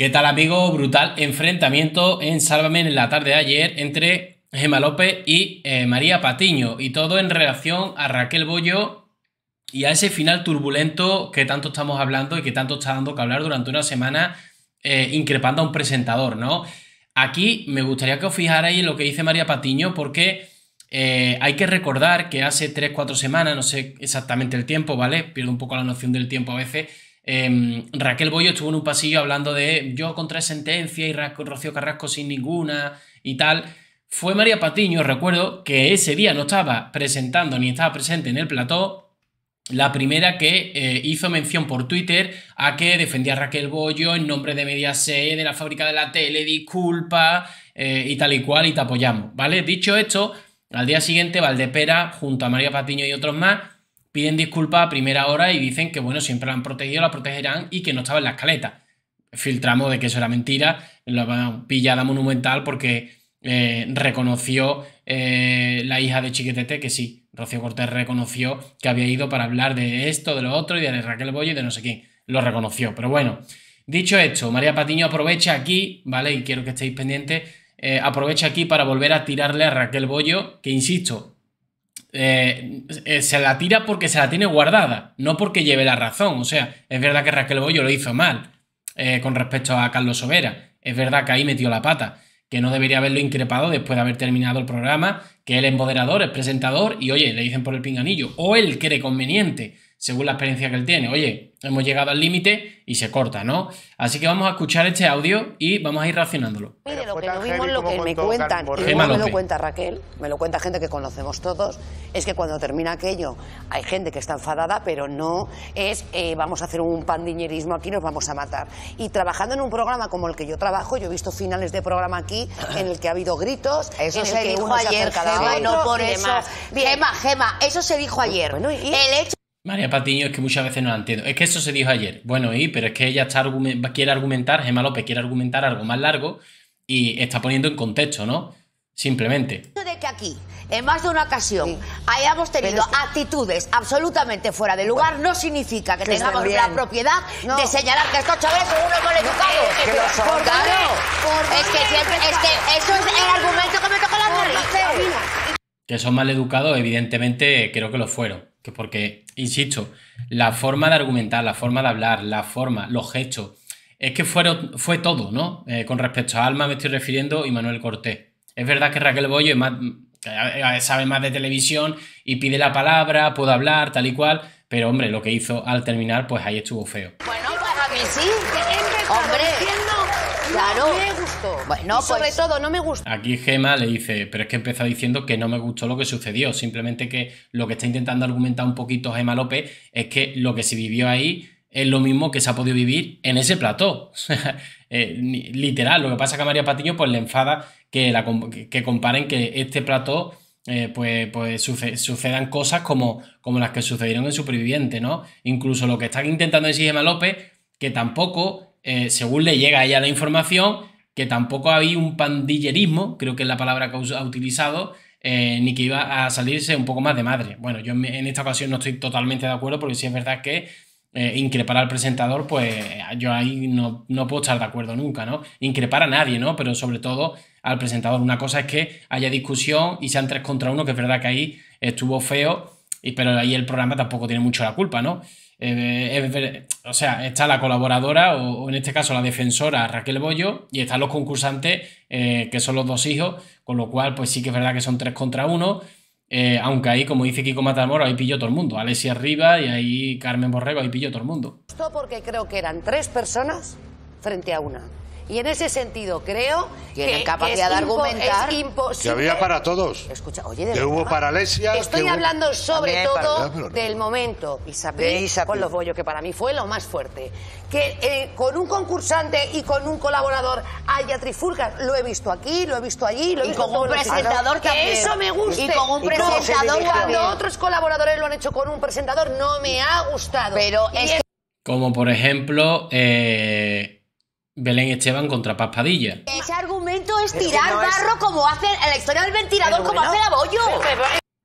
¿Qué tal amigo? Brutal enfrentamiento en Sálvame en la tarde de ayer entre Gemma López y eh, María Patiño y todo en relación a Raquel Bollo y a ese final turbulento que tanto estamos hablando y que tanto está dando que hablar durante una semana eh, increpando a un presentador, ¿no? Aquí me gustaría que os fijarais en lo que dice María Patiño porque eh, hay que recordar que hace 3-4 semanas, no sé exactamente el tiempo, ¿vale? Pierdo un poco la noción del tiempo a veces Em, Raquel Boyo estuvo en un pasillo hablando de yo contra sentencia y Rocío Carrasco sin ninguna y tal. Fue María Patiño, recuerdo, que ese día no estaba presentando ni estaba presente en el plató, la primera que eh, hizo mención por Twitter a que defendía a Raquel Bollo en nombre de Mediaset, de la fábrica de la tele, disculpa eh, y tal y cual, y te apoyamos, ¿vale? Dicho esto, al día siguiente Valdepera, junto a María Patiño y otros más, Piden disculpas a primera hora y dicen que, bueno, siempre la han protegido, la protegerán y que no estaba en la escaleta. Filtramos de que eso era mentira, la pillada monumental porque eh, reconoció eh, la hija de Chiquetete que sí, Rocío Cortés reconoció que había ido para hablar de esto, de lo otro y de Raquel Bollo y de no sé quién. Lo reconoció, pero bueno. Dicho esto, María Patiño aprovecha aquí, ¿vale? Y quiero que estéis pendientes. Eh, aprovecha aquí para volver a tirarle a Raquel Bollo, que insisto, eh, eh, se la tira porque se la tiene guardada, no porque lleve la razón. O sea, es verdad que Raquel Bollo lo hizo mal eh, con respecto a Carlos Sobera. Es verdad que ahí metió la pata, que no debería haberlo increpado después de haber terminado el programa, que él es moderador, es presentador y oye, le dicen por el pinganillo. O él cree conveniente según la experiencia que él tiene. Oye, hemos llegado al límite y se corta, ¿no? Así que vamos a escuchar este audio y vamos a ir racionándolo. lo que vimos, lo que me cuentan, me lo cuenta Raquel, me lo cuenta gente que conocemos todos, es que cuando termina aquello hay gente que está enfadada, pero no es eh, vamos a hacer un pandiñerismo aquí, nos vamos a matar. Y trabajando en un programa como el que yo trabajo, yo he visto finales de programa aquí en el que ha habido gritos, eso se dijo ayer, se Gema, y eso. se dijo ayer. El hecho María Patiño es que muchas veces no la entiendo. Es que eso se dijo ayer. Bueno, y, pero es que ella quiere argumentar, Gemma López quiere argumentar algo más largo y está poniendo en contexto, ¿no? Simplemente. De que aquí, en más de una ocasión, hayamos tenido actitudes absolutamente fuera de lugar, no significa que, tengamos la propiedad de señalar que estos chavales son unos maleducados. que, es que eso es el argumento que me toca la nariz. Que son maleducados, evidentemente creo que lo fueron. Que porque, insisto, la forma de argumentar, la forma de hablar, la forma, los gestos, es que fue todo, ¿no? Eh, con respecto a Alma me estoy refiriendo y Manuel Cortés. Es verdad que Raquel Bollo más, sabe más de televisión y pide la palabra, puede hablar, tal y cual, pero hombre, lo que hizo al terminar, pues ahí estuvo feo. Bueno, pues a mí sí, hombre no me gustó. Bueno, sobre pues- todo no me gustó. Aquí Gema le dice, pero es que empezó diciendo que no me gustó lo que sucedió. Simplemente que lo que está intentando argumentar un poquito Gema López es que lo que se vivió ahí es lo mismo que se ha podido vivir en ese plató. Eh, literal, lo que pasa es que a María Patiño pues, le enfada que, la, que comparen que este plató eh, pues, pues sucedan cosas como, como las que sucedieron en Superviviente, ¿no? Incluso lo que está intentando decir Gema López, que tampoco eh, según le llega a ella la información, que tampoco había un pandillerismo, creo que es la palabra que ha utilizado, eh, ni que iba a salirse un poco más de madre. Bueno, yo en esta ocasión no estoy totalmente de acuerdo porque si es verdad que eh, increpar al presentador, pues yo ahí no, puedo estar de acuerdo nunca, ¿no? Increpar a nadie, ¿no? Pero sobre todo al presentador. Una cosa es que haya discusión y sean tres contra uno, que es verdad que ahí estuvo feo, y, pero ahí el programa tampoco tiene mucho la culpa, ¿no? Eh, o sea, está la colaboradora o, en este caso la defensora Raquel Bollo y están los concursantes eh, que son los dos hijos, con lo cual pues sí que es verdad que son tres contra uno, eh, aunque ahí como dice Kiko Matamoro, ahí pilló todo el mundo, Alessia arriba y ahí Carmen Borrego, ahí pilló todo el mundo. Esto porque creo que eran tres personas frente a una. Y en ese sentido creo que capacidad de argumentar. es imposible. Que había para todos. Escucha, oye, de que hubo Estoy hablando sobre todo del momento Isabel, con los bollos, que para mí fue lo más fuerte. Que eh, con un concursante y con un colaborador haya trifurcas. Lo he visto aquí, lo he visto allí, lo he y visto con un presentador que también. eso me guste. Y con un presentador cuando otros colaboradores lo han hecho con un presentador no me ha gustado. Pero es... como por ejemplo eh, Belén Esteban contra Paspadilla Ese argumento es tirar barro como hace la historia del ventilador, como hace la bollo.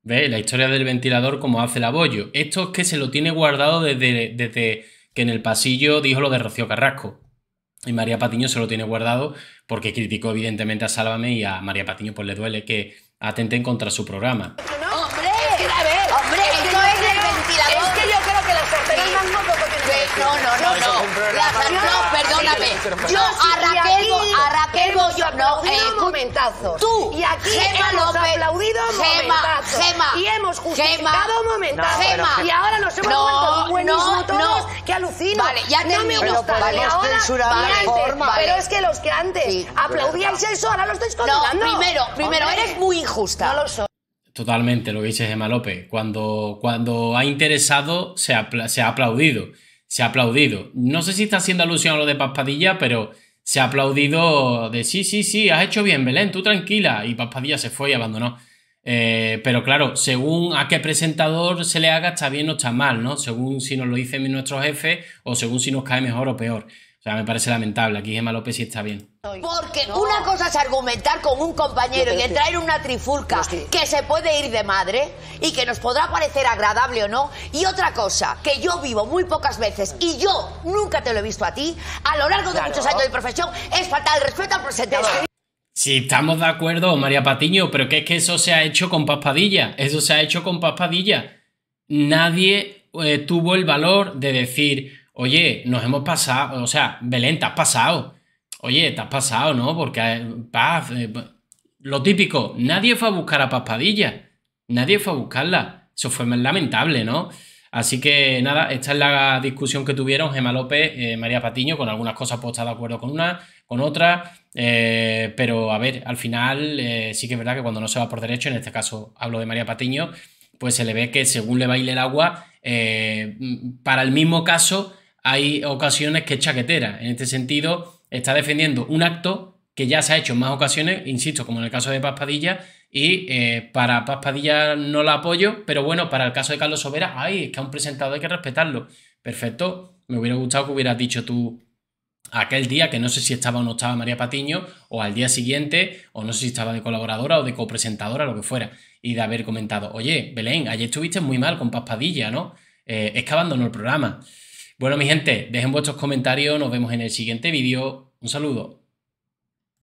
Ve, la historia del ventilador como hace la bollo. Esto es que se lo tiene guardado desde, desde que en el pasillo dijo lo de Rocío Carrasco. Y María Patiño se lo tiene guardado porque criticó evidentemente a Sálvame y a María Patiño pues le duele que atenten contra su programa. ¡Hombre! Es ¡Hombre! Es es, el ventilador. es que yo creo que la sartén... No, no, no, no. no, yo a Raquel, a yo no, un momentazo Tú, y aquí hemos aplaudido y hemos justificado un momentazos. y ahora nos hemos no, vuelto buenísimo no, todos, que alucino. Vale, ya no me gusta. Vale, Pero es que los que antes aplaudían aplaudíais eso, ahora lo estáis condenando. No, primero, primero, eres muy injusta. No lo soy. Totalmente, lo que dice Gemma López. Cuando, cuando ha interesado, se ha aplaudido se ha aplaudido. No sé si está haciendo alusión a lo de Paspadilla, pero se ha aplaudido de sí, sí, sí, has hecho bien, Belén, tú tranquila. Y Paspadilla se fue y abandonó. Eh, pero claro, según a qué presentador se le haga, está bien o está mal, ¿no? Según si nos lo dice nuestro jefe o según si nos cae mejor o peor. O sea, me parece lamentable. Aquí Gemma López sí está bien. Porque una cosa es argumentar con un compañero y entrar en una trifulca que se puede ir de madre y que nos podrá parecer agradable o no. Y otra cosa, que yo vivo muy pocas veces y yo nunca te lo he visto a ti, a lo largo de muchos años de profesión, es fatal, respeto al presente. Si estamos de acuerdo, María Patiño, pero que es que eso se ha hecho con Paspadilla. Eso se ha hecho con Paspadilla. Nadie eh, tuvo el valor de decir, oye, nos hemos pasado, o sea, Belén, te has pasado Oye, te has pasado, ¿no? Porque Paz, eh, lo típico, nadie fue a buscar a Paspadilla. Nadie fue a buscarla. Eso fue lamentable, ¿no? Así que nada, esta es la discusión que tuvieron Gemma López, eh, María Patiño, con algunas cosas puedo de acuerdo con una, con otra, eh, pero a ver, al final sí que es verdad que cuando no se va por derecho, en este caso hablo de María Patiño, pues se le ve que según le baile el agua, para el mismo caso hay ocasiones que es chaquetera. En este sentido, está defendiendo un acto que ya se ha hecho en más ocasiones, insisto, como en el caso de Paspadilla, y eh, para Paspadilla no la apoyo, pero bueno, para el caso de Carlos Sobera, ay, es que a un presentador hay que respetarlo. Perfecto, me hubiera gustado que hubieras dicho tú aquel día, que no sé si estaba o no estaba María Patiño, o al día siguiente, o no sé si estaba de colaboradora o de copresentadora, lo que fuera, y de haber comentado, oye, Belén, ayer estuviste muy mal con Paspadilla, ¿no? Eh, es que abandonó el programa. Bueno, mi gente, dejen vuestros comentarios, nos vemos en el siguiente vídeo. Un saludo.